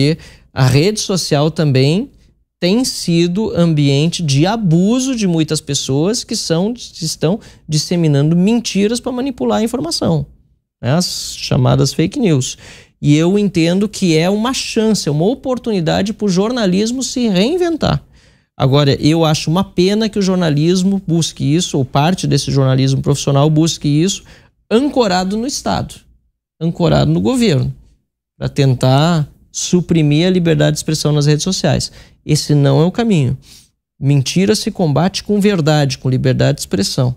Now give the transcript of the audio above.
porque a rede social também tem sido ambiente de abuso de muitas pessoas que são, estão disseminando mentiras para manipular a informação, né? as chamadas fake news. E eu entendo que é uma chance, é uma oportunidade para o jornalismo se reinventar. Agora, eu acho uma pena que o jornalismo busque isso, ou parte desse jornalismo profissional busque isso, ancorado no Estado, ancorado no governo, para tentar suprimir a liberdade de expressão nas redes sociais. Esse não é o caminho. Mentira se combate com verdade, com liberdade de expressão.